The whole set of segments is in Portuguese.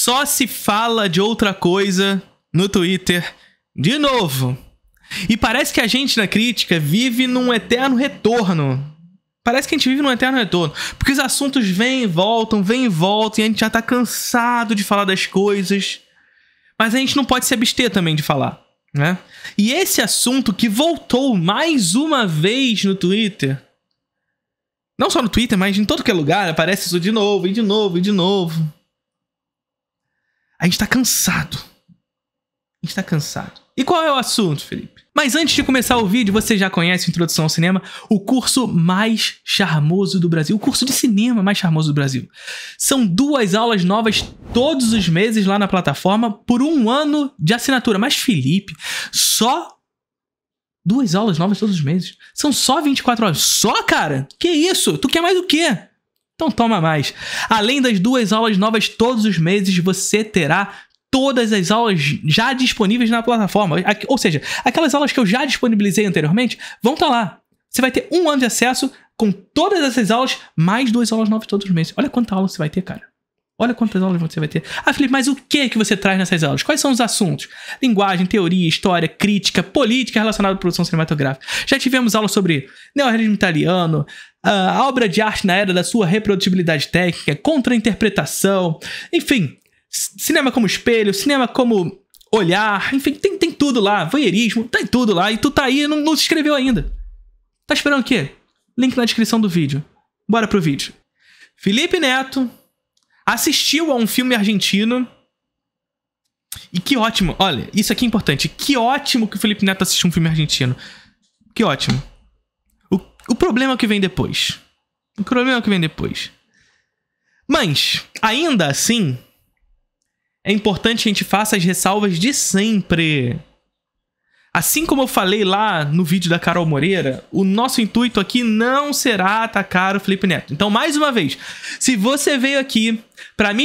Só se fala de outra coisa no Twitter de novo. E parece que a gente na crítica vive num eterno retorno. Parece que a gente vive num eterno retorno. Porque os assuntos vêm e voltam, vêm e voltam, e a gente já tá cansado de falar das coisas. Mas a gente não pode se abster também de falar, né? E esse assunto que voltou mais uma vez no Twitter. Não só no Twitter, mas em todo que é lugar aparece isso de novo, e de novo, e de novo. A gente tá cansado. A gente tá cansado. E qual é o assunto, Felipe? Mas antes de começar o vídeo, você já conhece Introdução ao Cinema, o curso mais charmoso do Brasil, o curso de cinema mais charmoso do Brasil. São duas aulas novas todos os meses lá na plataforma por um ano de assinatura. Mas, Felipe, só duas aulas novas todos os meses. São só 24 horas. Só, cara? Que isso? Tu quer mais o quê? Então toma mais. Além das duas aulas novas todos os meses, você terá todas as aulas já disponíveis na plataforma. Ou seja, aquelas aulas que eu já disponibilizei anteriormente vão estar tá lá. Você vai ter um ano de acesso com todas essas aulas, mais duas aulas novas todos os meses. Olha quanta aula você vai ter, cara. Olha quantas aulas você vai ter. Ah, Felipe, mas o que que você traz nessas aulas? Quais são os assuntos? Linguagem, teoria, história, crítica, política relacionada à produção cinematográfica. Já tivemos aulas sobre neorrealismo italiano, a obra de arte na era da sua reprodutibilidade técnica, contra-interpretação, enfim, cinema como espelho, cinema como olhar, enfim, tem, tem tudo lá, voyeurismo, tem tudo lá, e tu tá aí e não, não se inscreveu ainda. Tá esperando o quê? Link na descrição do vídeo. Bora pro vídeo. Felipe Neto assistiu a um filme argentino. E que ótimo, olha, isso aqui é importante. Que ótimo que o Felipe Neto assistiu um filme argentino. Que ótimo. O, o problema é o que vem depois. O problema é o que vem depois. Mas, ainda assim, é importante que a gente faça as ressalvas de sempre Assim como eu falei lá no vídeo da Carol Moreira, o nosso intuito aqui não será atacar o Felipe Neto. Então, mais uma vez, se você veio aqui para me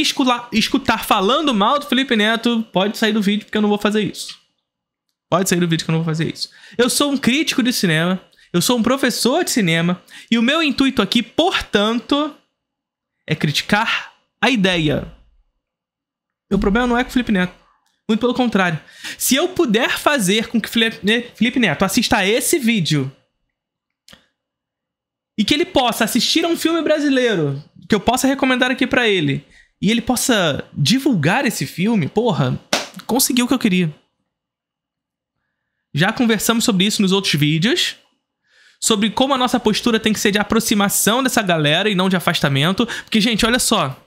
escutar falando mal do Felipe Neto, pode sair do vídeo porque eu não vou fazer isso. Pode sair do vídeo que eu não vou fazer isso. Eu sou um crítico de cinema, eu sou um professor de cinema, e o meu intuito aqui, portanto, é criticar a ideia. Meu problema não é com o Felipe Neto. Muito pelo contrário. Se eu puder fazer com que né, Felipe Neto assista a esse vídeo e que ele possa assistir a um filme brasileiro que eu possa recomendar aqui para ele e ele possa divulgar esse filme, porra, conseguiu o que eu queria. Já conversamos sobre isso nos outros vídeos sobre como a nossa postura tem que ser de aproximação dessa galera e não de afastamento. Porque, gente, olha só.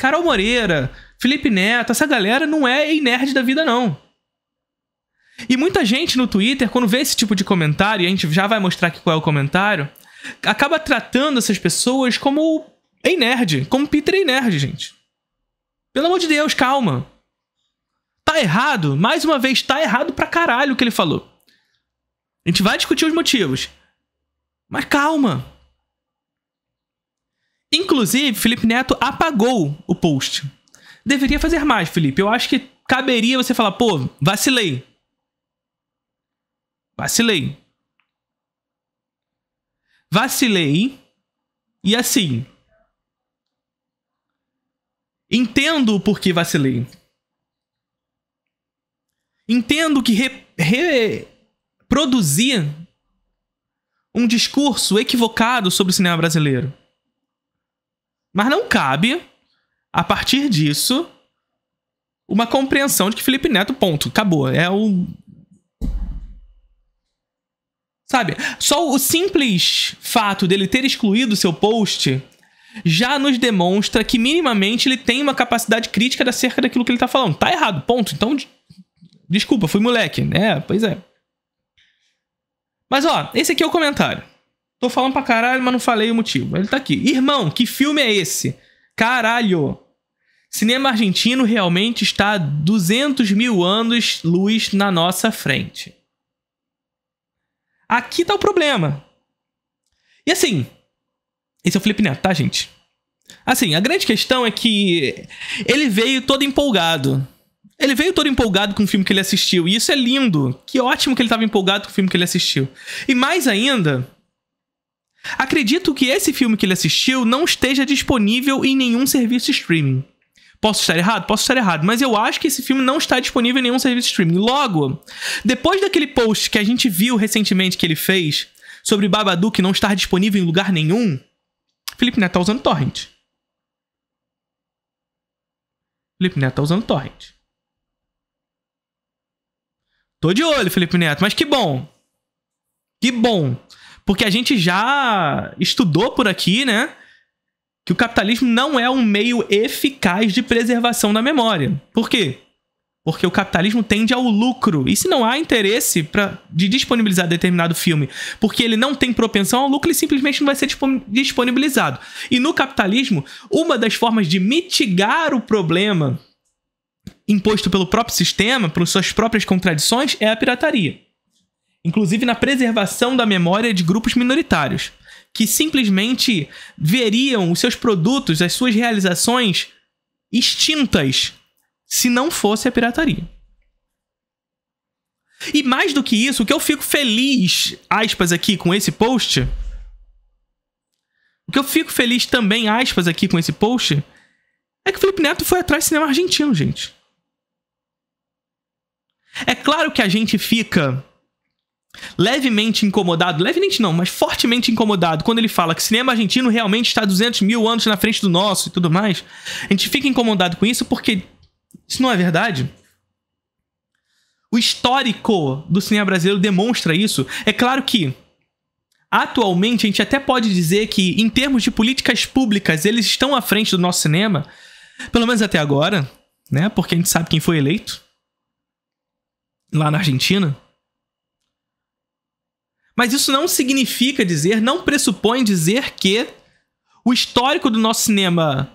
Carol Moreira, Felipe Neto, essa galera não é nerd da vida, não. E muita gente no Twitter, quando vê esse tipo de comentário, e a gente já vai mostrar aqui qual é o comentário, acaba tratando essas pessoas como ei nerd, como Peter ei nerd, gente. Pelo amor de Deus, calma. Tá errado, mais uma vez, tá errado pra caralho o que ele falou. A gente vai discutir os motivos. Mas calma. Inclusive, Felipe Neto apagou o post. Deveria fazer mais, Felipe. Eu acho que caberia você falar, pô, vacilei. Vacilei. Vacilei. E assim. Entendo por que vacilei. Entendo que reproduzir re, um discurso equivocado sobre o cinema brasileiro mas não cabe, a partir disso, uma compreensão de que Felipe Neto, ponto, acabou. É o. Sabe? Só o simples fato dele ter excluído seu post já nos demonstra que minimamente ele tem uma capacidade crítica acerca daquilo que ele tá falando. Tá errado, ponto. Então, desculpa, fui moleque. É, pois é. Mas ó, esse aqui é o comentário. Tô falando pra caralho, mas não falei o motivo. Ele tá aqui. Irmão, que filme é esse? Caralho! Cinema argentino realmente está 200 mil anos luz na nossa frente. Aqui tá o problema. E assim, esse é o Felipe Neto, tá, gente? Assim, a grande questão é que ele veio todo empolgado. Ele veio todo empolgado com o filme que ele assistiu. E isso é lindo. Que ótimo que ele estava empolgado com o filme que ele assistiu. E mais ainda, Acredito que esse filme que ele assistiu não esteja disponível em nenhum serviço streaming. Posso estar errado? Posso estar errado, mas eu acho que esse filme não está disponível em nenhum serviço streaming. Logo, depois daquele post que a gente viu recentemente que ele fez sobre Babadook não estar disponível em lugar nenhum, Felipe Neto tá usando torrent. Felipe Neto tá usando torrent. Tô de olho, Felipe Neto, mas que bom. Que bom. Porque a gente já estudou por aqui, né? Que o capitalismo não é um meio eficaz de preservação da memória. Por quê? Porque o capitalismo tende ao lucro. E se não há interesse pra, de disponibilizar determinado filme porque ele não tem propensão ao lucro, ele simplesmente não vai ser disponibilizado. E no capitalismo, uma das formas de mitigar o problema imposto pelo próprio sistema, por suas próprias contradições, é a pirataria inclusive na preservação da memória de grupos minoritários, que simplesmente veriam os seus produtos, as suas realizações extintas se não fosse a pirataria. E mais do que isso, o que eu fico feliz, aspas aqui com esse post, o que eu fico feliz também, aspas aqui com esse post, é que o Felipe Neto foi atrás do cinema argentino, gente. É claro que a gente fica levemente incomodado, levemente não, mas fortemente incomodado quando ele fala que cinema argentino realmente está 200 mil anos na frente do nosso e tudo mais. A gente fica incomodado com isso porque isso não é verdade. O histórico do cinema brasileiro demonstra isso. É claro que atualmente a gente até pode dizer que em termos de políticas públicas eles estão à frente do nosso cinema, pelo menos até agora, né? Porque a gente sabe quem foi eleito lá na Argentina. Mas isso não significa dizer, não pressupõe dizer que o histórico do nosso cinema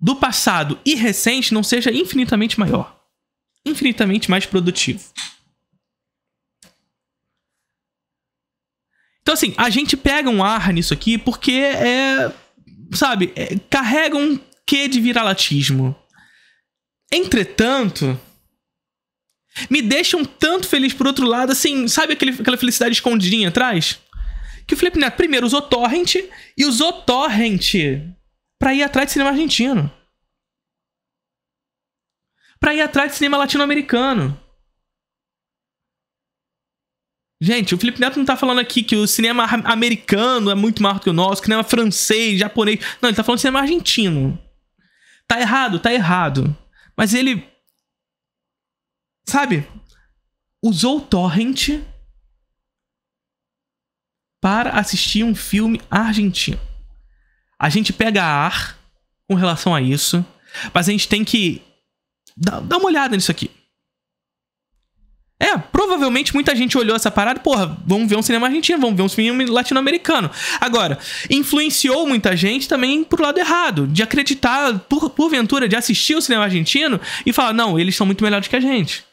do passado e recente não seja infinitamente maior, infinitamente mais produtivo. Então, assim, a gente pega um ar nisso aqui porque é. Sabe? É, carrega um quê de viralatismo. Entretanto, me deixam tanto feliz por outro lado, assim, sabe aquele, aquela felicidade escondidinha atrás? Que o Felipe Neto primeiro usou torrent e usou torrent pra ir atrás de cinema argentino. Pra ir atrás de cinema latino-americano. Gente, o Felipe Neto não tá falando aqui que o cinema americano é muito maior do que o nosso, cinema francês, japonês. Não, ele tá falando de cinema argentino. Tá errado, tá errado. Mas ele Sabe? Usou o torrent para assistir um filme argentino. A gente pega ar com relação a isso, mas a gente tem que dar uma olhada nisso aqui. É, provavelmente muita gente olhou essa parada, porra, vamos ver um cinema argentino, vamos ver um filme latino-americano. Agora, influenciou muita gente também pro lado errado, de acreditar, por, porventura, de assistir o cinema argentino e falar, não, eles são muito melhores que a gente.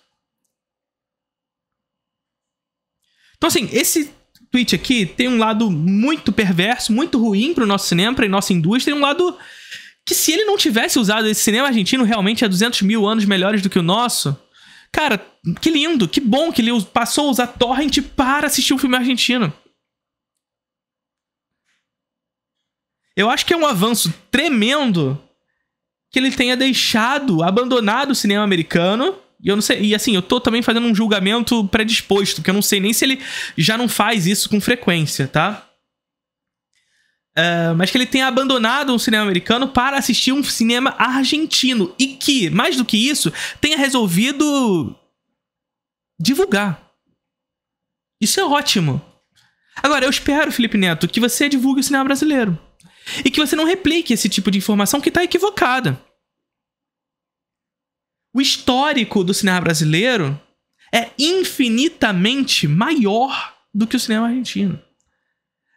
Então, assim, esse tweet aqui tem um lado muito perverso, muito ruim para o nosso cinema, para a nossa indústria, e um lado que se ele não tivesse usado esse cinema argentino realmente há 200 mil anos melhores do que o nosso, cara, que lindo, que bom que ele passou a usar torrent para assistir um filme argentino. Eu acho que é um avanço tremendo que ele tenha deixado, abandonado o cinema americano e eu não sei, e assim, eu tô também fazendo um julgamento predisposto, que eu não sei nem se ele já não faz isso com frequência, tá? Uh, mas que ele tenha abandonado um cinema americano para assistir um cinema argentino. E que, mais do que isso, tenha resolvido divulgar. Isso é ótimo. Agora, eu espero, Felipe Neto, que você divulgue o cinema brasileiro. E que você não replique esse tipo de informação que está equivocada o histórico do cinema brasileiro é infinitamente maior do que o cinema argentino.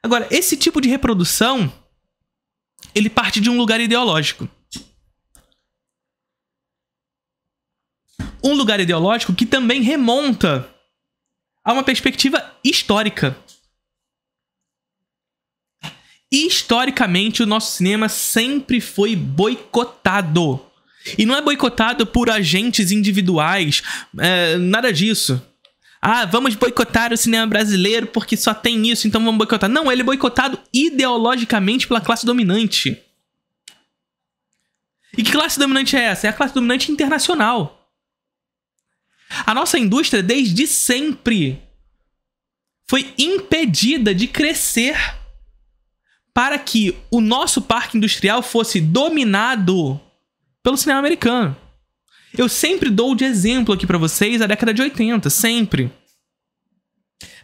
Agora, esse tipo de reprodução ele parte de um lugar ideológico. Um lugar ideológico que também remonta a uma perspectiva histórica. Historicamente, o nosso cinema sempre foi boicotado e não é boicotado por agentes individuais, é, nada disso. Ah, vamos boicotar o cinema brasileiro porque só tem isso, então vamos boicotar. Não, ele é boicotado ideologicamente pela classe dominante. E que classe dominante é essa? É a classe dominante internacional. A nossa indústria, desde sempre, foi impedida de crescer para que o nosso parque industrial fosse dominado pelo cinema americano. Eu sempre dou de exemplo aqui para vocês a década de 80, sempre.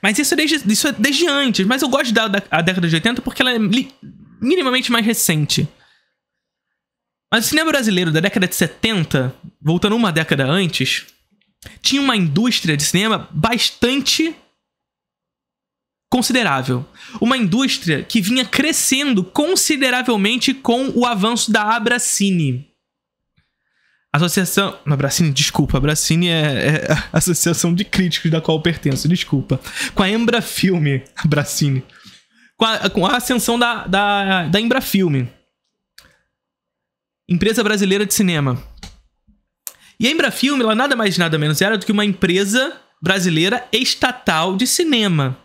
Mas isso é desde, isso é desde antes, mas eu gosto da, da a década de 80 porque ela é li, minimamente mais recente. Mas o cinema brasileiro da década de 70, voltando uma década antes, tinha uma indústria de cinema bastante considerável. Uma indústria que vinha crescendo consideravelmente com o avanço da Abracine. Associação. abracine, desculpa. abracine é, é, a associação de críticos da qual eu pertenço, desculpa. Com a Embra Filme, a Com a, com a ascensão da, da, da Embra Filme. Empresa Brasileira de Cinema. E a Embra Filme, ela nada mais nada menos era do que uma empresa brasileira estatal de cinema.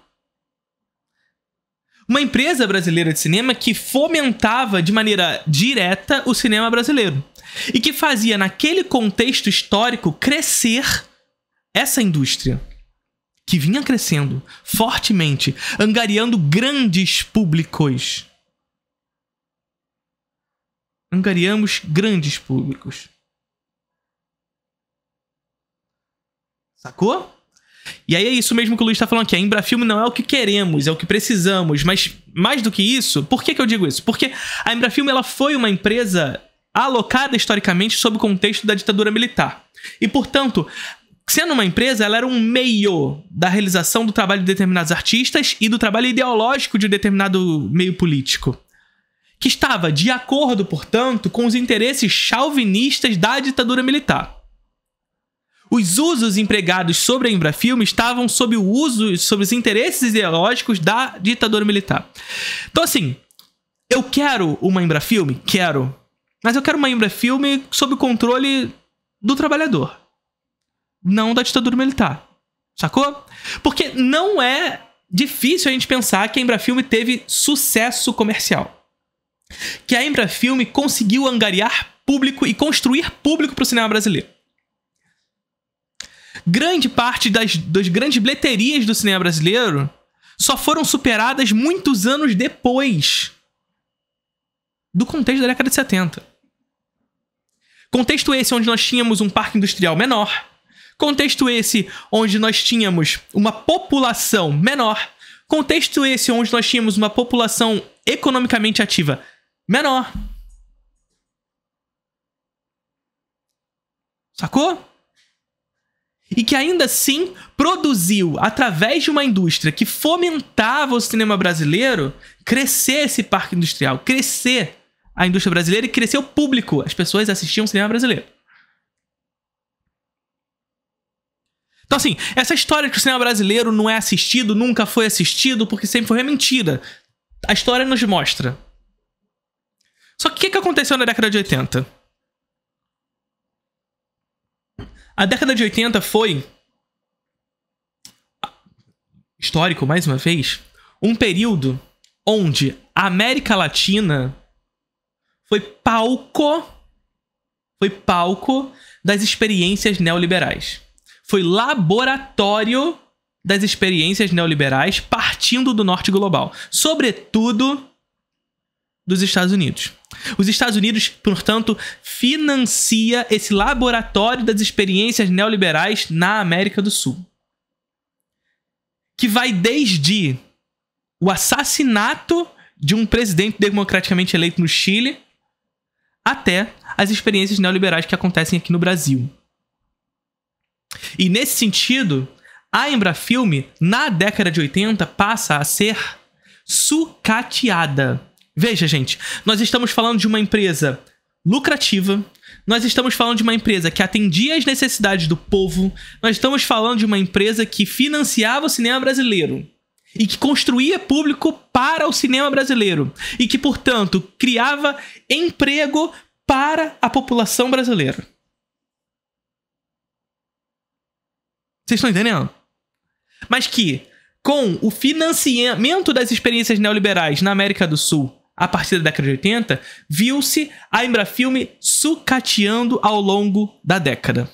Uma empresa brasileira de cinema que fomentava de maneira direta o cinema brasileiro e que fazia, naquele contexto histórico, crescer essa indústria que vinha crescendo fortemente, angariando grandes públicos. Angariamos grandes públicos. Sacou? E aí é isso mesmo que o Luiz está falando aqui. A Embrafilme não é o que queremos, é o que precisamos. Mas mais do que isso, por que, que eu digo isso? Porque a Embrafilme ela foi uma empresa alocada historicamente sob o contexto da ditadura militar. E, portanto, sendo uma empresa, ela era um meio da realização do trabalho de determinados artistas e do trabalho ideológico de um determinado meio político. Que estava de acordo, portanto, com os interesses chauvinistas da ditadura militar. Os usos empregados sobre a Embrafilme estavam sob o uso, sobre os interesses ideológicos da ditadura militar. Então, assim, eu quero uma Embrafilme? Quero. Mas eu quero uma Embrafilme sob o controle do trabalhador, não da ditadura militar. Sacou? Porque não é difícil a gente pensar que a Embrafilme teve sucesso comercial. Que a Embrafilme conseguiu angariar público e construir público para o cinema brasileiro. Grande parte das, das grandes bilheterias do cinema brasileiro só foram superadas muitos anos depois do contexto da década de 70. Contexto esse onde nós tínhamos um parque industrial menor. Contexto esse onde nós tínhamos uma população menor. Contexto esse onde nós tínhamos uma população economicamente ativa menor. Sacou? E que ainda assim produziu, através de uma indústria que fomentava o cinema brasileiro, crescer esse parque industrial, crescer a indústria brasileira e cresceu o público. As pessoas assistiam o cinema brasileiro. Então, assim, essa história de que o cinema brasileiro não é assistido, nunca foi assistido, porque sempre foi, é mentira. A história nos mostra. Só que o que, é que aconteceu na década de 80? A década de 80 foi. Histórico, mais uma vez. Um período onde a América Latina foi palco foi palco das experiências neoliberais. Foi laboratório das experiências neoliberais partindo do norte global, sobretudo dos Estados Unidos. Os Estados Unidos, portanto, financia esse laboratório das experiências neoliberais na América do Sul, que vai desde o assassinato de um presidente democraticamente eleito no Chile até as experiências neoliberais que acontecem aqui no Brasil. E nesse sentido, a Embrafilme, na década de 80, passa a ser sucateada. Veja, gente, nós estamos falando de uma empresa lucrativa, nós estamos falando de uma empresa que atendia às necessidades do povo, nós estamos falando de uma empresa que financiava o cinema brasileiro e que construía público para o cinema brasileiro e que, portanto, criava emprego para a população brasileira. Vocês estão entendendo? Mas que, com o financiamento das experiências neoliberais na América do Sul a partir da década de 80, viu-se a Embrafilme sucateando ao longo da década.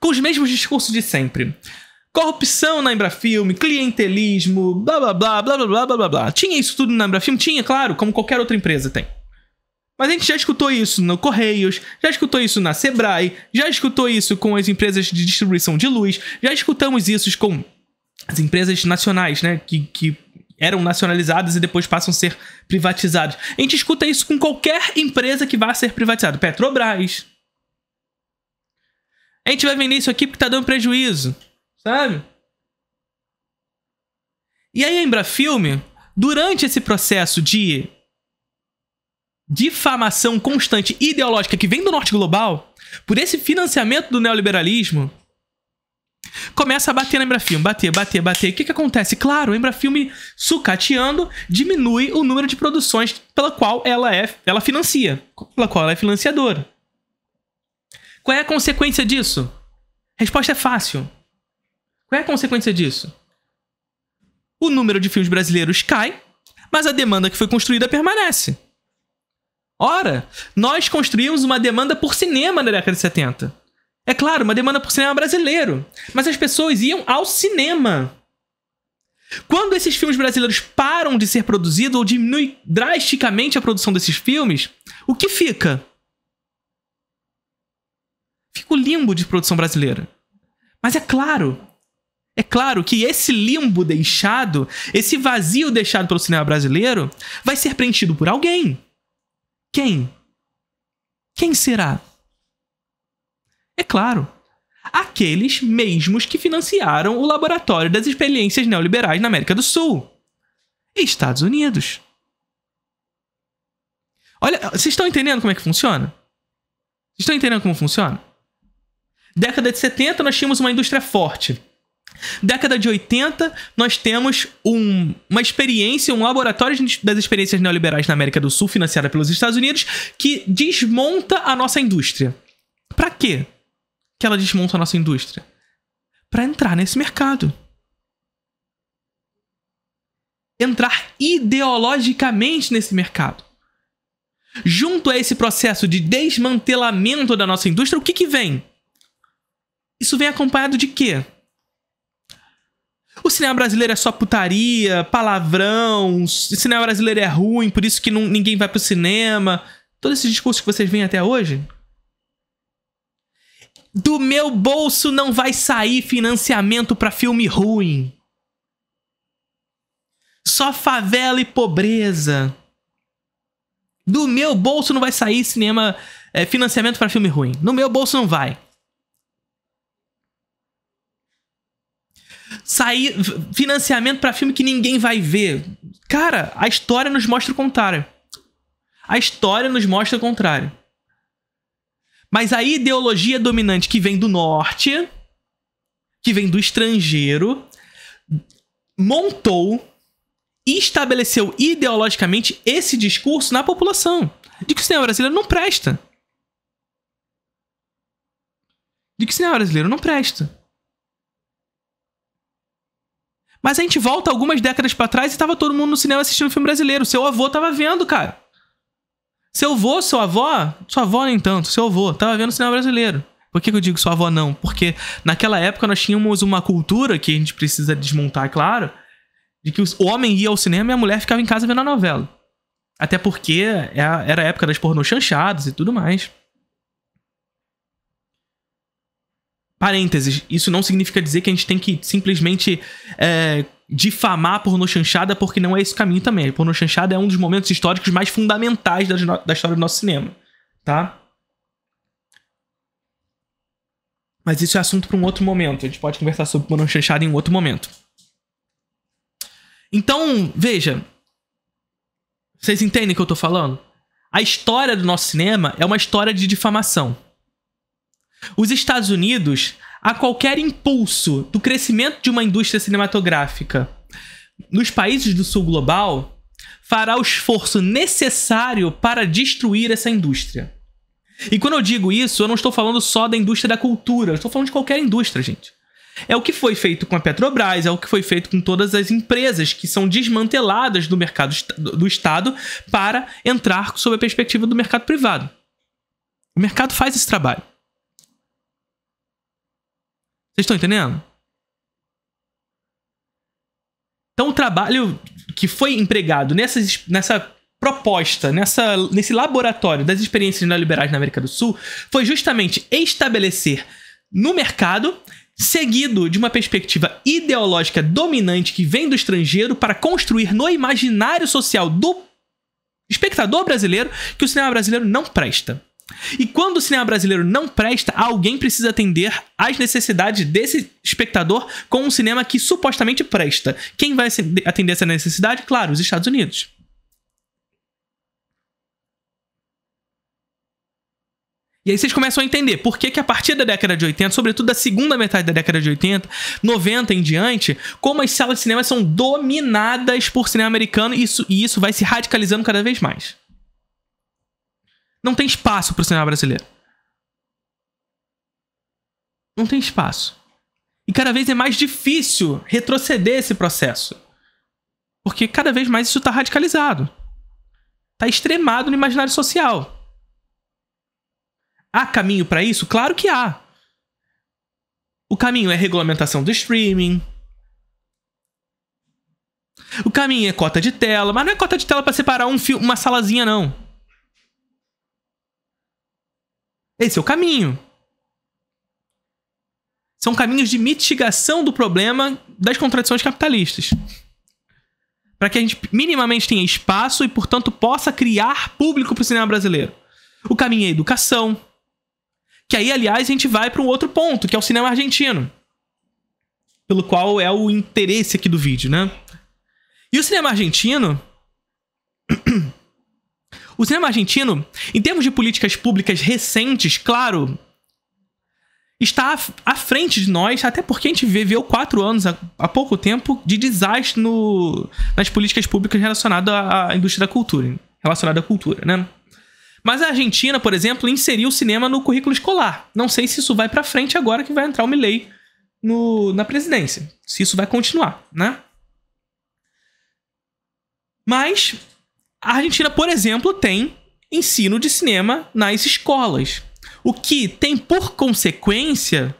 Com os mesmos discursos de sempre corrupção na Embrafilme, clientelismo, blá blá blá blá blá blá blá blá. Tinha isso tudo na Embrafilme? Tinha, claro, como qualquer outra empresa tem. Mas a gente já escutou isso no Correios, já escutou isso na Sebrae, já escutou isso com as empresas de distribuição de luz, já escutamos isso com as empresas nacionais, né? Que, que eram nacionalizadas e depois passam a ser privatizadas. A gente escuta isso com qualquer empresa que vá ser privatizada. Petrobras. A gente vai vender isso aqui porque tá dando prejuízo. Sabe? E aí a Embrafilme, durante esse processo de difamação constante ideológica que vem do norte global, por esse financiamento do neoliberalismo, começa a bater na Embrafilme, bater, bater, bater. O que, que acontece? Claro, a Embrafilme sucateando diminui o número de produções pela qual ela é, ela financia, pela qual ela é financiadora. Qual é a consequência disso? A resposta é fácil. Qual é a consequência disso? O número de filmes brasileiros cai, mas a demanda que foi construída permanece. Ora, nós construímos uma demanda por cinema na década de 70. É claro, uma demanda por cinema brasileiro, mas as pessoas iam ao cinema. Quando esses filmes brasileiros param de ser produzidos ou diminui drasticamente a produção desses filmes, o que fica? Fica o limbo de produção brasileira. Mas é claro, é claro que esse limbo deixado, esse vazio deixado pelo cinema brasileiro, vai ser preenchido por alguém. Quem? Quem será? É claro, aqueles mesmos que financiaram o laboratório das experiências neoliberais na América do Sul Estados Unidos. Olha, vocês estão entendendo como é que funciona? Vocês estão entendendo como funciona? Década de 70 nós tínhamos uma indústria forte Década de 80, nós temos um, uma experiência, um laboratório das experiências neoliberais na América do Sul, financiada pelos Estados Unidos, que desmonta a nossa indústria. Para quê que ela desmonta a nossa indústria? Para entrar nesse mercado. Entrar ideologicamente nesse mercado. Junto a esse processo de desmantelamento da nossa indústria, o que, que vem? Isso vem acompanhado de quê? o cinema brasileiro é só putaria, palavrão, o cinema brasileiro é ruim, por isso que não, ninguém vai pro cinema. Todo esse discurso que vocês veem até hoje. Do meu bolso não vai sair financiamento para filme ruim. Só favela e pobreza. Do meu bolso não vai sair cinema é, financiamento para filme ruim. No meu bolso não vai. sair financiamento para filme que ninguém vai ver. Cara, a história nos mostra o contrário. A história nos mostra o contrário. Mas a ideologia dominante que vem do norte, que vem do estrangeiro, montou e estabeleceu ideologicamente esse discurso na população de que o cinema brasileiro não presta. De que o cinema brasileiro não presta. Mas a gente volta algumas décadas para trás e tava todo mundo no cinema assistindo filme brasileiro. Seu avô tava vendo, cara. Seu avô, sua avó, sua avó nem tanto, seu avô, tava vendo cinema brasileiro. Por que, que eu digo sua avó não? Porque naquela época nós tínhamos uma cultura que a gente precisa desmontar, claro, de que o homem ia ao cinema e a mulher ficava em casa vendo a novela. Até porque é era a época das pornô chanchadas e tudo mais. Parênteses, isso não significa dizer que a gente tem que simplesmente é, difamar a pornochanchada, porque não é esse o caminho também. A pornochanchada é um dos momentos históricos mais fundamentais da, da história do nosso cinema, tá? Mas isso é assunto para um outro momento. A gente pode conversar sobre pornochanchada em um outro momento. Então, veja. Vocês entendem o que eu tô falando? A história do nosso cinema é uma história de difamação. Os Estados Unidos, a qualquer impulso do crescimento de uma indústria cinematográfica nos países do sul global, fará o esforço necessário para destruir essa indústria. E quando eu digo isso, eu não estou falando só da indústria da cultura, eu estou falando de qualquer indústria, gente. É o que foi feito com a Petrobras, é o que foi feito com todas as empresas que são desmanteladas do mercado do Estado para entrar sob a perspectiva do mercado privado. O mercado faz esse trabalho. Vocês estão entendendo? Então, o trabalho que foi empregado nessa nessa proposta, nessa, nesse laboratório das experiências neoliberais na América do Sul, foi justamente estabelecer no mercado, seguido de uma perspectiva ideológica dominante que vem do estrangeiro para construir no imaginário social do espectador brasileiro que o cinema brasileiro não presta. E quando o cinema brasileiro não presta, alguém precisa atender às necessidades desse espectador com um cinema que supostamente presta. Quem vai atender essa necessidade? Claro, os Estados Unidos. E aí vocês começam a entender por que, que a partir da década de 80, sobretudo da segunda metade da década de 80, 90 em diante, como as salas de cinema são dominadas por cinema americano e isso, e isso vai se radicalizando cada vez mais. Não tem espaço pro cinema brasileiro. Não tem espaço. E cada vez é mais difícil retroceder esse processo. Porque cada vez mais isso está radicalizado. Está extremado no imaginário social. Há caminho para isso? Claro que há. O caminho é regulamentação do streaming. O caminho é cota de tela, mas não é cota de tela para separar um uma salazinha não. Esse é o caminho. São caminhos de mitigação do problema das contradições capitalistas. Para que a gente minimamente tenha espaço e, portanto, possa criar público para o cinema brasileiro. O caminho é a educação. Que aí, aliás, a gente vai para um outro ponto, que é o cinema argentino. Pelo qual é o interesse aqui do vídeo, né? E o cinema argentino O cinema argentino, em termos de políticas públicas recentes, claro, está à frente de nós, até porque a gente viveu quatro anos, há pouco tempo, de desastre no, nas políticas públicas relacionadas à indústria da cultura, relacionada à cultura, né? Mas a Argentina, por exemplo, inseriu o cinema no currículo escolar. Não sei se isso vai para frente agora que vai entrar o Milley no, na presidência. Se isso vai continuar, né? Mas a Argentina, por exemplo, tem ensino de cinema nas escolas. O que tem por consequência,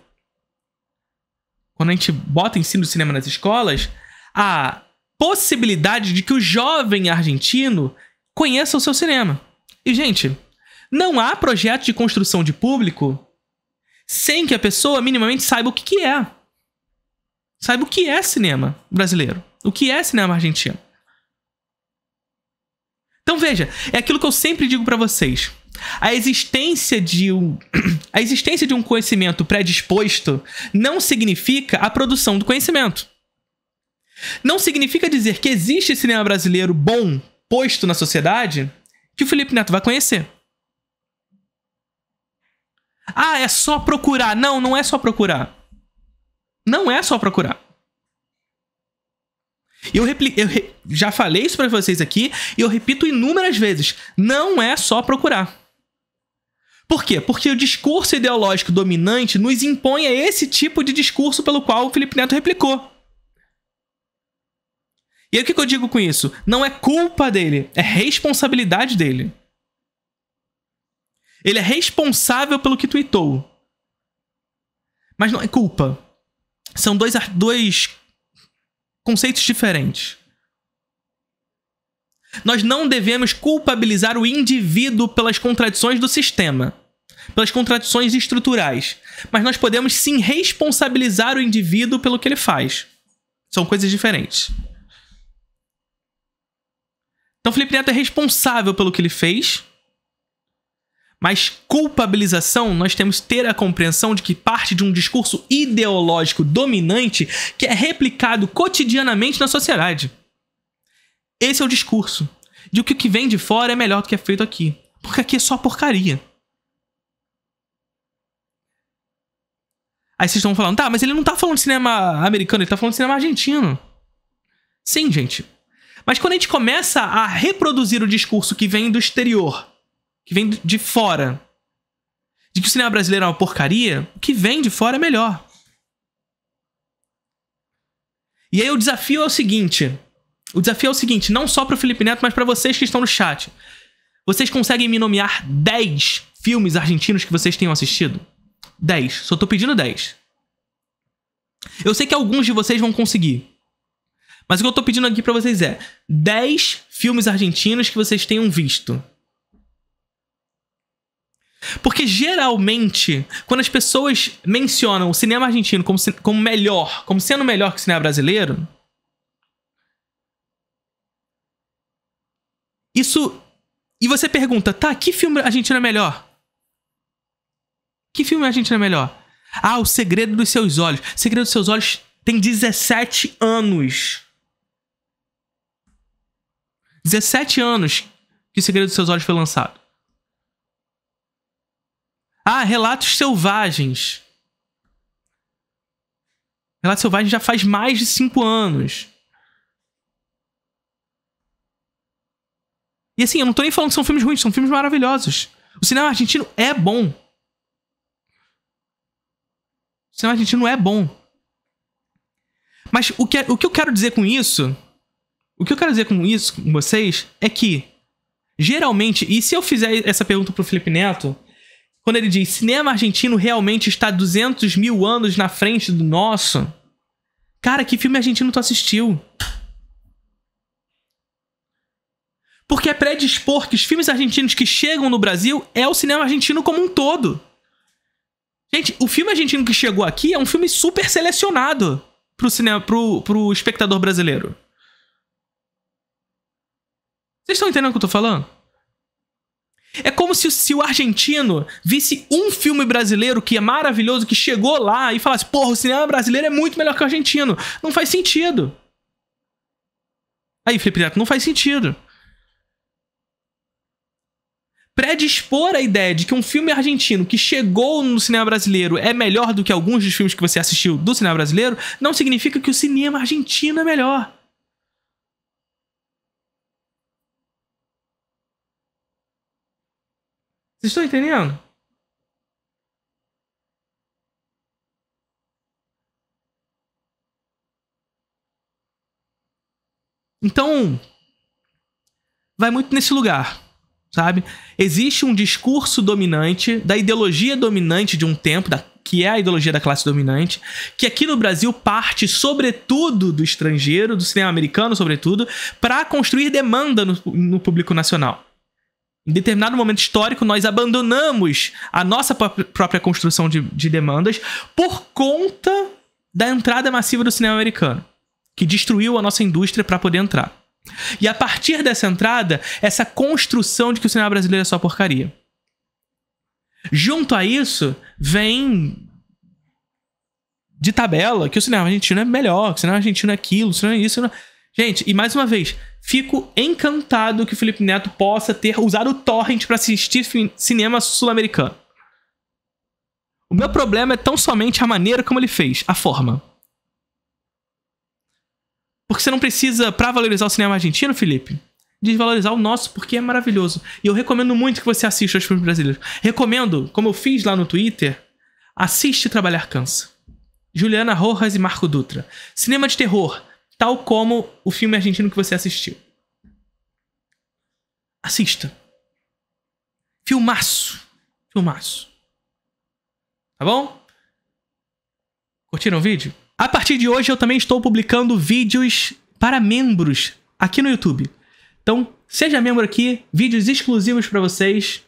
quando a gente bota ensino de cinema nas escolas, a possibilidade de que o jovem argentino conheça o seu cinema. E, gente, não há projeto de construção de público sem que a pessoa minimamente saiba o que, é. Saiba o que é cinema brasileiro, o que é cinema argentino. Então veja, é aquilo que eu sempre digo para vocês. A existência de um a existência de um conhecimento predisposto não significa a produção do conhecimento. Não significa dizer que existe cinema brasileiro bom posto na sociedade que o Felipe Neto vai conhecer. Ah, é só procurar. Não, não é só procurar. Não é só procurar. Eu, repli... eu re... já falei isso para vocês aqui e eu repito inúmeras vezes. Não é só procurar. Por quê? Porque o discurso ideológico dominante nos impõe a esse tipo de discurso pelo qual o Felipe Neto replicou. E aí, o que eu digo com isso? Não é culpa dele, é responsabilidade dele. Ele é responsável pelo que tweetou. Mas não é culpa. São dois, dois conceitos diferentes. Nós não devemos culpabilizar o indivíduo pelas contradições do sistema, pelas contradições estruturais, mas nós podemos sim responsabilizar o indivíduo pelo que ele faz. São coisas diferentes. Então Felipe Neto é responsável pelo que ele fez, mas culpabilização, nós temos ter a compreensão de que parte de um discurso ideológico dominante que é replicado cotidianamente na sociedade. Esse é o discurso de que o que vem de fora é melhor do que é feito aqui, porque aqui é só porcaria. Aí vocês estão falando, tá, mas ele não tá falando de cinema americano, ele tá falando de cinema argentino. Sim, gente. Mas quando a gente começa a reproduzir o discurso que vem do exterior que vem de fora, de que o cinema brasileiro é uma porcaria, o que vem de fora é melhor. E aí o desafio é o seguinte: o desafio é o seguinte, não só para o Felipe Neto, mas para vocês que estão no chat. Vocês conseguem me nomear 10 filmes argentinos que vocês tenham assistido? 10. Só tô pedindo 10. Eu sei que alguns de vocês vão conseguir. Mas o que eu tô pedindo aqui para vocês é 10 filmes argentinos que vocês tenham visto. Porque geralmente, quando as pessoas mencionam o cinema argentino como, como melhor, como sendo melhor que o cinema brasileiro, isso. E você pergunta, tá, que filme argentino é melhor? Que filme argentino é melhor? Ah, O Segredo dos Seus Olhos. O Segredo dos Seus Olhos tem 17 anos. 17 anos que O Segredo dos Seus Olhos foi lançado. Ah, Relatos Selvagens. Relatos Selvagens já faz mais de cinco anos. E assim, eu não tô nem falando que são filmes ruins, são filmes maravilhosos. O cinema argentino é bom. O cinema argentino é bom. Mas o que, é, o que eu quero dizer com isso. O que eu quero dizer com isso, com vocês, é que. Geralmente, e se eu fizer essa pergunta pro Felipe Neto, quando ele diz: cinema argentino realmente está 200 mil anos na frente do nosso. Cara, que filme argentino tu assistiu? Porque é predispor que os filmes argentinos que chegam no Brasil é o cinema argentino como um todo. Gente, o filme argentino que chegou aqui é um filme super selecionado pro, cinema, pro, pro espectador brasileiro. Vocês estão entendendo o que eu tô falando? É como se, se, o argentino visse um filme brasileiro que é maravilhoso, que chegou lá e falasse: porra, o cinema brasileiro é muito melhor que o argentino. Não faz sentido. Aí, Felipe Neto, não faz sentido. Predispor a ideia de que um filme argentino que chegou no cinema brasileiro é melhor do que alguns dos filmes que você assistiu do cinema brasileiro não significa que o cinema argentino é melhor. Vocês estão entendendo? Então, vai muito nesse lugar, sabe? Existe um discurso dominante, da ideologia dominante de um tempo, da, que é a ideologia da classe dominante, que aqui no Brasil parte sobretudo do estrangeiro, do cinema americano, sobretudo, para construir demanda no, no público nacional. Em determinado momento histórico, nós abandonamos a nossa própria construção de, de demandas por conta da entrada massiva do cinema americano, que destruiu a nossa indústria para poder entrar. E a partir dessa entrada, essa construção de que o cinema brasileiro é só porcaria. Junto a isso, vem de tabela que o cinema argentino é melhor, que o cinema argentino é aquilo, o cinema é isso. Gente, e mais uma vez, fico encantado que o Felipe Neto possa ter usado o torrent para assistir cinema sul-americano. O meu problema é tão somente a maneira como ele fez, a forma. Porque você não precisa, para valorizar o cinema argentino, Felipe, desvalorizar o nosso, porque é maravilhoso. E eu recomendo muito que você assista aos filmes brasileiros. Recomendo, como eu fiz lá no Twitter, assiste Trabalhar Cansa. Juliana Rojas e Marco Dutra. Cinema de terror tal como o filme argentino que você assistiu. Assista. Filmaço. Filmaço. Tá bom? Curtiram o vídeo? A partir de hoje eu também estou publicando vídeos para membros aqui no YouTube. Então, seja membro aqui, vídeos exclusivos para vocês.